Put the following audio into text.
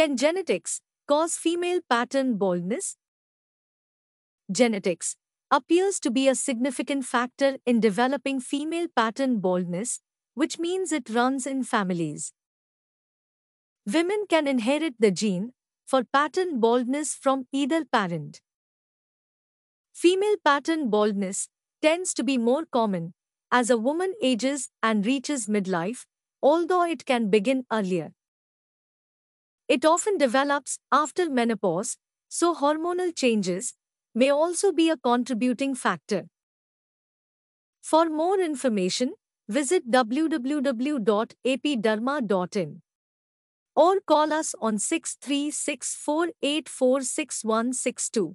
Can genetics cause female pattern baldness? Genetics appears to be a significant factor in developing female pattern baldness, which means it runs in families. Women can inherit the gene for pattern baldness from either parent. Female pattern baldness tends to be more common as a woman ages and reaches midlife, although it can begin earlier. It often develops after menopause, so hormonal changes may also be a contributing factor. For more information, visit www.apdharma.in or call us on 6364846162.